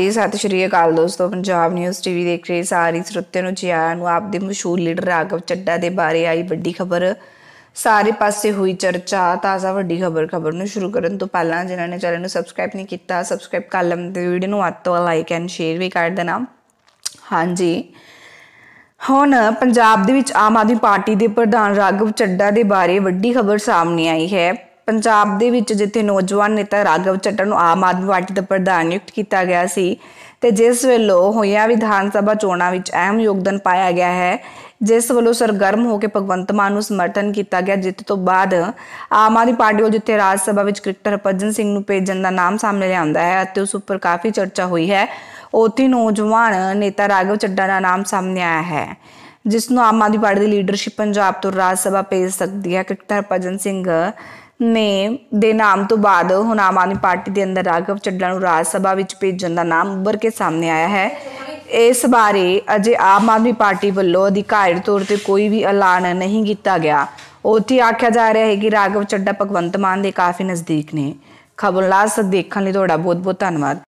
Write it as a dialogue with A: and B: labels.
A: ਜੀ ਸਤਿ ਸ਼੍ਰੀ ਅਕਾਲ ਦੋਸਤੋ ਪੰਜਾਬ ਨਿਊਜ਼ ਟੀਵੀ ਦੇਖ ਰਹੇ ਸਾਰੇ ਸਰੋਤਿਆਂ ਨੂੰ ਜੀ ਆਇਆਂ ਨੂੰ ਆਪਦੇ ਮਸ਼ਹੂਰ ਲੀਡਰ ਰਾਘਵ ਚੱਡਾ ਦੇ ਬਾਰੇ ਆਈ ਵੱਡੀ ਖਬਰ ਸਾਰੇ ਪਾਸੇ ਹੋਈ ਚਰਚਾ ਤਾਜ਼ਾ ਵੱਡੀ ਖਬਰ ਖਬਰ ਨੂੰ ਸ਼ੁਰੂ ਕਰਨ ਤੋਂ ਪਹਿਲਾਂ ਜਿਨ੍ਹਾਂ ਨੇ ਚੈਨਲ ਨੂੰ ਸਬਸਕ੍ਰਾਈਬ ਨਹੀਂ ਕੀਤਾ ਸਬਸਕ੍ਰਾਈਬ ਕਰ ਲਮ ਤੇ ਵੀਡੀਓ ਨੂੰ ਅੱਤੋ ਲਾਈਕ ਐਂਡ ਸ਼ੇਅਰ ਵੀ ਕਰ ਦੇਣਾ ਹਾਂਜੀ ਹੁਣ ਪੰਜਾਬ ਦੇ ਵਿੱਚ ਆਮ ਆਦਮੀ ਪਾਰਟੀ ਦੇ ਪ੍ਰਧਾਨ ਰਾਘਵ ਚੱਡਾ ਦੇ ਬਾਰੇ ਵੱਡੀ ਖਬਰ ਸਾਹਮਣੇ ਆਈ ਹੈ ਪੰਜਾਬ ਦੇ ਵਿੱਚ ਜਿੱਥੇ ਨੌਜਵਾਨ ਨੇਤਾ ਰਾਘਵ ਚੱਟਰ ਨੂੰ ਆਮ ਆਦਮੀ ਪਾਰਟੀ ਦਾ ਪ੍ਰਧਾਨ ਨਿਯੁਕਤ ਕੀਤਾ ਗਿਆ ਸੀ ਤੇ ਜਿਸ ਵੱਲੋਂ ਹੋਈਆਂ ਵਿਧਾਨ ਸਭਾ ਚੋਣਾਂ ਵਿੱਚ ਅਹਿਮ ਯੋਗਦਾਨ ਪਾਇਆ ਗਿਆ ਹੈ ਜਿਸ ਵੱਲੋਂ ਸਰਗਰਮ ਹੋ ਕੇ ਭਗਵੰਤ ਮਾਨ ਨੂੰ ਸਮਰਥਨ ਕੀਤਾ ਗਿਆ ਜਿੱਤ ਤੋਂ ਬਾਅਦ ਆਮ ਆਦਮੀ ਪਾਰਟੀ ਵੱਲੋਂ ਜਿੱਥੇ ਰਾਜ ਸਭਾ ਵਿੱਚ ਕ੍ਰਿਕਟਰ ਹਰਭਜਨ ਸਿੰਘ ਨੂੰ ਭੇਜਣ ਦਾ ਨਾਮ ਸਾਹਮਣੇ ਲਿਆਂਦਾ ਹੈ ਅਤੇ ਉਸ ਉੱਪਰ ਕਾਫੀ ਚਰਚਾ ਹੋਈ ਹੈ ਉੱਥੇ ਨੌਜਵਾਨ ਨੇਤਾ ਰਾਘਵ ਚੱਡਾ ਦਾ ਨਾਮ ਸਾਹਮਣੇ ਆਇਆ ਹੈ ਜਿਸ ਨੂੰ ਆਮ ਆਦਮੀ ਪਾਰਟੀ ਦੀ ਲੀਡਰਸ਼ਿਪ ਪੰਜਾਬ ਤੋਂ ਰਾਜ ਸਭਾ ਭੇਜ ਸਕਦੀ ਹੈ ਕ੍ਰਿਕਟਰ ਹਰਭਜਨ ਸਿੰਘ ਨੇ ਦੇ ਨਾਮ ਤੋਂ ਬਾਅਦ ਹੁਣ ਆਮ ਆਦਮੀ ਪਾਰਟੀ ਦੇ ਅੰਦਰ ਰਾਘਵ ਚੱਡਲਾ ਨੂੰ ਰਾਜ ਸਭਾ ਵਿੱਚ ਭੇਜਣ ਦਾ ਨਾਮ ਉੱਭਰ ਕੇ ਸਾਹਮਣੇ ਆਇਆ ਹੈ ਇਸ ਬਾਰੇ ਅਜੇ ਆਮ ਆਦਮੀ ਪਾਰਟੀ ਵੱਲੋਂ ਅਧਿਕਾਰਤ ਤੌਰ ਤੇ ਕੋਈ ਵੀ ਐਲਾਨ ਨਹੀਂ ਕੀਤਾ ਗਿਆ ਉੱਥੇ ਆਖਿਆ ਜਾ ਰਿਹਾ ਹੈ ਕਿ ਰਾਘਵ ਚੱਡਾ ਭਗਵੰਤ ਮਾਨ ਦੇ ਕਾਫੀ ਨਜ਼ਦੀਕ ਨੇ ਲਾਸ ਦੇਖਣ ਲਈ ਤੁਹਾਡਾ ਬਹੁਤ ਬਹੁਤ ਧੰਨਵਾਦ